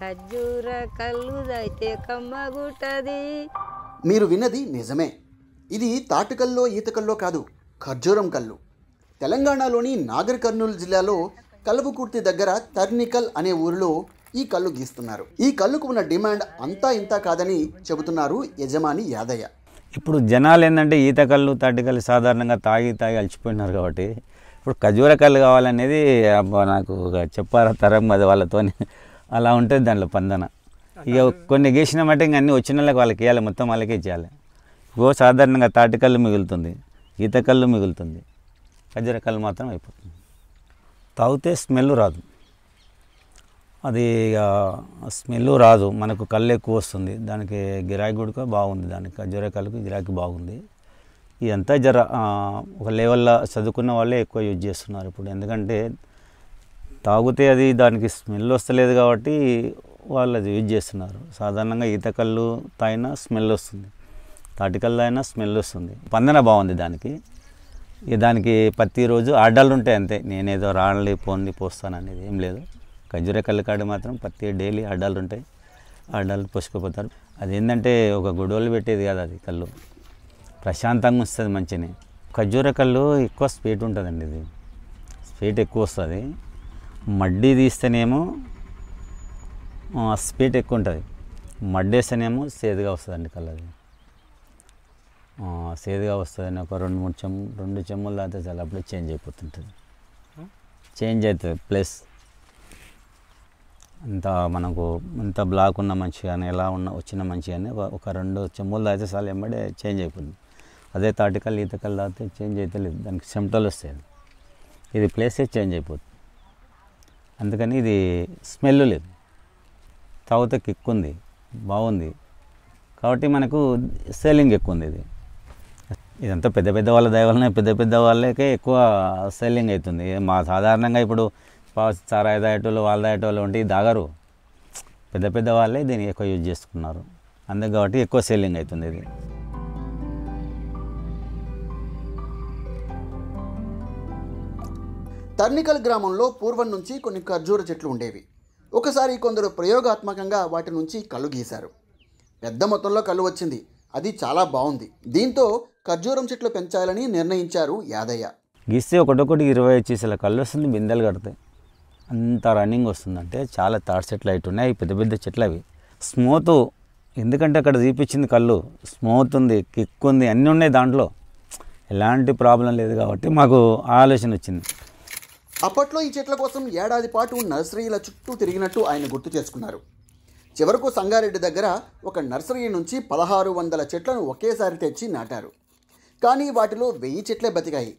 ఖజూర కళ్ళు దైతే మీరు విన్నది నిజమే ఇది తాటికల్లో ఈతకల్లో కాదు ఖర్జూరం కళ్ళు తెలంగాణలోని నాగర్ కర్నూలు జిల్లాలో కలుపుకుర్తి దగ్గర తర్నికల్ అనే ఊరిలో ఈ కళ్ళు గీస్తున్నారు ఈ కళ్ళుకు ఉన్న డిమాండ్ అంతా ఇంత కాదని చెబుతున్నారు యజమాని యాదయ్య ఇప్పుడు జనాలు ఏంటంటే ఈత కళ్ళు తాటికల్లు సాధారణంగా తాగి తాగి అలసిపోయినారు కాబట్టి ఇప్పుడు ఖజూర కళ్ళు కావాలనేది నాకు చెప్పారా తరం అది వాళ్ళతో అలా ఉంటుంది దాంట్లో పందన ఇక కొన్ని మాట ఇంక అన్నీ వచ్చిన వాళ్ళకి వాళ్ళకి ఇవ్వాలి మొత్తం వాళ్ళకే ఇచ్చేయాలి గో సాధారణంగా తాటికల్లు మిగులుతుంది ఈత కళ్ళు మిగులుతుంది కళ్ళు మాత్రం అయిపోతుంది తాగితే స్మెల్ రాదు అది స్మెల్ రాదు మనకు కళ్ళు ఎక్కువ వస్తుంది దానికి గిరాకీ కూడా బాగుంది దానికి కజ్జర కళ్ళకు గిరాకీ బాగుంది ఇదంతా జర ఒక లెవెల్లో చదువుకున్న వాళ్ళే ఎక్కువ యూజ్ చేస్తున్నారు ఇప్పుడు ఎందుకంటే తాగితే అది దానికి స్మెల్ వస్తలేదు కాబట్టి వాళ్ళు అది యూజ్ చేస్తున్నారు సాధారణంగా ఈత కళ్ళు తాగినా స్మెల్ వస్తుంది తాటికల్లు తాగినా స్మెల్ వస్తుంది పందన బాగుంది దానికి దానికి ప్రతిరోజు ఆడ్డాలు ఉంటాయి అంతే నేనేదో రాళ్ళి పోని పోస్తాను అనేది ఏం లేదు ఖర్జూర కాడి మాత్రం ప్రతి డైలీ అడ్డాలు ఉంటాయి ఆడ్డాలు పోసుకుపోతారు అదేంటంటే ఒక గొడవలు పెట్టేది కదా అది కళ్ళు ప్రశాంతంగా వస్తుంది మంచిని ఖర్జూర కళ్ళు ఎక్కువ స్వీట్ ఉంటుందండి ఇది స్వీట్ ఎక్కువ వస్తుంది మడ్డీ తీస్తేనేమో స్పీడ్ ఎక్కువ ఉంటుంది మడ్డేస్తేనేమో సేదుగా వస్తుందండి కళ్ళది సేదుగా వస్తుందని ఒక రెండు మూడు చెమ్ రెండు చెమ్ములు దాతే చాలా అప్పుడే చేంజ్ అయిపోతుంటుంది చేంజ్ అవుతుంది ప్లస్ అంత మనకు ఇంత బ్లాక్ ఉన్న మంచి కానీ ఎలా ఉన్న వచ్చిన మంచి కానీ ఒక రెండు చెమ్ములు దాతే చాలా ఎంబడే చేంజ్ అయిపోతుంది అదే తాటికల్ ఈతకల్ దాతే చేంజ్ లేదు దానికి సిమ్టలు వస్తాయి ఇది ప్లేసే చేంజ్ అయిపోతుంది అందుకని ఇది స్మెల్ లేదు తాగుతే ఎక్కువ ఉంది బాగుంది కాబట్టి మనకు సేలింగ్ ఎక్కువ ఉంది ఇది ఇదంతా పెద్ద పెద్ద వాళ్ళ దయవల్లనే పెద్ద పెద్ద వాళ్ళకే ఎక్కువ సెల్లింగ్ అవుతుంది మా సాధారణంగా ఇప్పుడు సారాయి దాయటోళ్ళు వాళ్ళ దాయటోళ్ళు ఉంటే దాగరు పెద్ద పెద్ద వాళ్ళే దీన్ని ఎక్కువ యూజ్ చేసుకున్నారు అందుకు కాబట్టి ఎక్కువ సెల్లింగ్ అవుతుంది ఇది తర్నికల్ గ్రామంలో పూర్వం నుంచి కొన్ని ఖర్జూర చెట్లు ఉండేవి ఒకసారి కొందరు ప్రయోగాత్మకంగా వాటి నుంచి కళ్ళు గీశారు పెద్ద మొత్తంలో కళ్ళు వచ్చింది అది చాలా బాగుంది దీంతో ఖర్జూరం చెట్లు పెంచాలని నిర్ణయించారు యాదయ్య గీస్తే ఒకటొకటి ఇరవై వచ్చేసేలా కళ్ళు వస్తుంది బిందెలు కడతాయి అంత రన్నింగ్ వస్తుందంటే చాలా తాడు చెట్లు అయితే ఉన్నాయి పెద్ద పెద్ద చెట్లు అవి స్మూత్ ఎందుకంటే అక్కడ తీపిచ్చింది కళ్ళు స్మూత్ ఉంది కిక్ ఉంది అన్నీ ఉన్నాయి దాంట్లో ఎలాంటి ప్రాబ్లం లేదు కాబట్టి మాకు ఆలోచన వచ్చింది అప్పట్లో ఈ చెట్ల కోసం ఏడాది పాటు నర్సరీల చుట్టూ తిరిగినట్టు ఆయన గుర్తు చేసుకున్నారు చివరకు సంగారెడ్డి దగ్గర ఒక నర్సరీ నుంచి పదహారు వందల చెట్లను ఒకేసారి తెచ్చి నాటారు కానీ వాటిలో వెయ్యి చెట్లే బతికాయి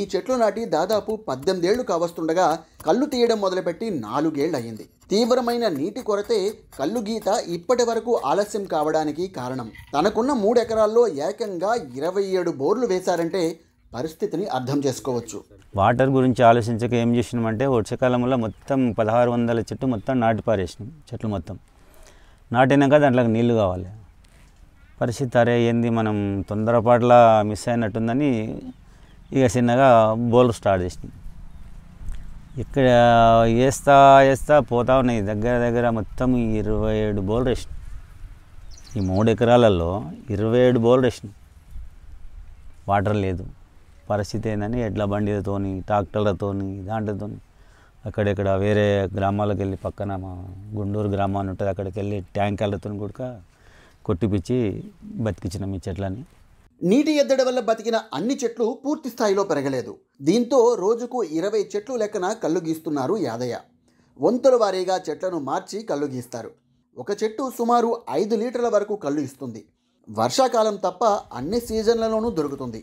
ఈ చెట్లు నాటి దాదాపు పద్దెనిమిదేళ్లు కావస్తుండగా కళ్ళు తీయడం మొదలుపెట్టి నాలుగేళ్ళు అయింది తీవ్రమైన నీటి కొరతే కళ్ళు గీత ఇప్పటి వరకు ఆలస్యం కావడానికి కారణం తనకున్న మూడెకరాల్లో ఏకంగా ఇరవై ఏడు బోర్లు వేశారంటే పరిస్థితిని అర్థం చేసుకోవచ్చు వాటర్ గురించి ఆలోచించక ఏం చేసినామంటే వర్షాకాలంలో మొత్తం పదహారు వందల చెట్టు మొత్తం నాటి పారేసినాం చెట్లు మొత్తం నాటినాక దాంట్లోకి నీళ్లు కావాలి పరిస్థితి అరే ఏంది మనం తొందరపాట్ల మిస్ అయినట్టుందని ఇక చిన్నగా బోల్ స్టార్ట్ చేసినాం ఇక్కడ వేస్తా వేస్తా పోతా ఉన్నాయి దగ్గర దగ్గర మొత్తం ఇరవై ఏడు బోల్ వేసిన ఈ మూడు ఎకరాలలో ఇరవై ఏడు బోల్ వేసినాం వాటర్ లేదు పరిస్థితి ఏందని ఎడ్ల బండితో ట్రాక్టర్లతోని దాంట్లతో అక్కడెక్కడ వేరే గ్రామాలకు వెళ్ళి పక్కన మా గుండూరు గ్రామాన్ని ఉంటుంది అక్కడికి వెళ్ళి ట్యాంకర్లతో కూడా కొట్టిపిచ్చి బతికించినాం ఈ చెట్లని నీటి ఎద్దడి వల్ల బతికిన అన్ని చెట్లు పూర్తి స్థాయిలో పెరగలేదు దీంతో రోజుకు ఇరవై చెట్లు లెక్కన కళ్ళు గీస్తున్నారు యాదయ్య వంతుల వారీగా చెట్లను మార్చి కళ్ళు గీస్తారు ఒక చెట్టు సుమారు ఐదు లీటర్ల వరకు కళ్ళు ఇస్తుంది వర్షాకాలం తప్ప అన్ని సీజన్లలోనూ దొరుకుతుంది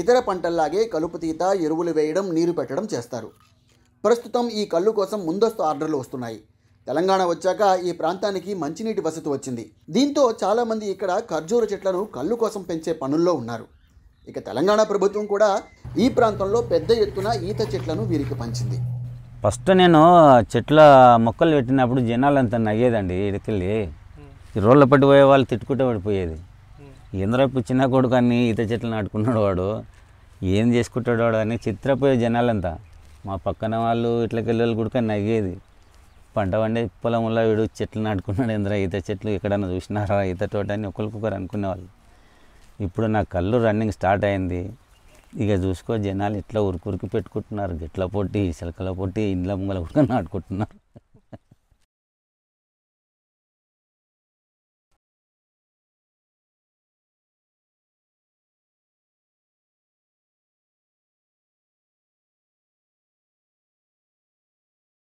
ఇతర పంటల్లాగే కలుపు తీత ఎరువులు వేయడం నీరు పెట్టడం చేస్తారు ప్రస్తుతం ఈ కళ్ళు కోసం ముందస్తు ఆర్డర్లు వస్తున్నాయి తెలంగాణ వచ్చాక ఈ ప్రాంతానికి మంచినీటి వసతి వచ్చింది దీంతో చాలామంది ఇక్కడ ఖర్జూర చెట్లను కళ్ళు కోసం పెంచే పనుల్లో ఉన్నారు ఇక తెలంగాణ ప్రభుత్వం కూడా ఈ ప్రాంతంలో పెద్ద ఎత్తున ఈత చెట్లను వీరికి పంచింది ఫస్ట్ నేను చెట్ల మొక్కలు పెట్టినప్పుడు జనాలు అంత నవ్వేదండి ఇడికెళ్ళి రోళ్ళ పట్టిపోయే వాళ్ళు తిట్టుకుంటే పడిపోయేది ఇంద్రపు చిన్న కొడుకు అన్ని ఈత చెట్లు నాటుకున్నాడు వాడు ఏం చేసుకుంటాడు వాడు అని చిత్రపోయే జనాలంతా మా పక్కన వాళ్ళు ఇట్లకెళ్ళి గుడిక నగేది పంట పండే పొలంలో వీడు చెట్లు నాటుకున్నాడు ఇంద్ర ఈత చెట్లు ఎక్కడన్నా చూసినారా ఈత తోట అని ఒకరికొకరు అనుకునేవాళ్ళు ఇప్పుడు నా కళ్ళు రన్నింగ్ స్టార్ట్ అయింది ఇక చూసుకో జనాలు ఇట్లా ఉరుకురికి పెట్టుకుంటున్నారు గిట్ల పొట్టి చిలకల పొట్టి ఇండ్ల ముంగల కూడా నాటుకుంటున్నారు